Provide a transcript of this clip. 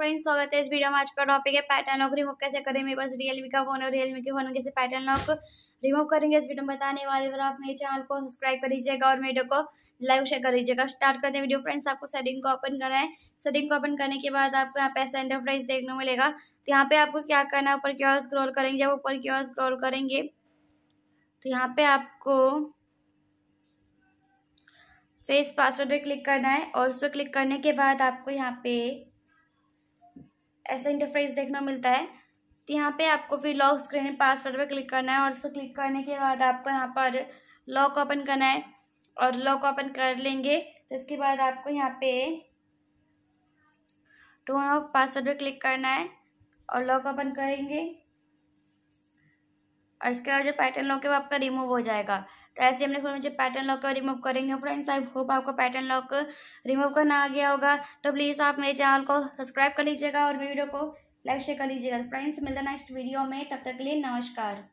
friends स्वागत है इस वीडियो में आज का टॉपिक है पैटर्न लॉक रिमूव कैसे करें मेरे पास रियलमी का फोन और रियलमी के फोन कैसे पैटर्न लॉक रिमूव करेंगे इस वीडियो में बताने वाले और आप मेरे चैनल को सब्सक्राइब कर लीजिएगा और वीडियो को लाइव शेयर कर लीजिएगा स्टार्ट करते हैं वीडियो फ्रेंड्स आपको सेटिंग को ओपन करना है सेटिंग को ओपन करने के बाद आपको यहाँ पे ऐसा इंटरफ्राइज देखने को मिलेगा तो यहाँ पे आपको क्या करना है ऊपर क्यों स्क्रॉल करेंगे जब ऊपर क्यों स्क्रॉल करेंगे तो यहाँ पे आपको फेस पासवर्ड पे क्लिक करना है और उस पर क्लिक करने के बाद आपको यहाँ पे ऐसा इंटरफेस देखने को मिलता है तो यहाँ पे आपको फिर लॉक स्क्रीन पासवर्ड पर क्लिक करना है और उसको क्लिक करने के बाद आपको यहाँ पर लॉक ओपन करना है और लॉक ओपन कर लेंगे तो इसके बाद आपको यहाँ पे टोन ऑफ पासवर्ड पर क्लिक करना है और लॉक ओपन करेंगे और इसके बाद जो पैटर्न लॉक है वो आपका रिमूव हो जाएगा तो ऐसे हमने फिर मुझे पैटर्न लॉक का रिमूव करेंगे फ्रेंड्स आई होप आपको पैटर्न लॉक रिमूव करना आ गया होगा तो प्लीज़ आप मेरे चैनल को सब्सक्राइब कर लीजिएगा और वीडियो को लाइक शेयर कर लीजिएगा फ्रेंड्स मिलते नेक्स्ट वीडियो में तब तक के लिए नमस्कार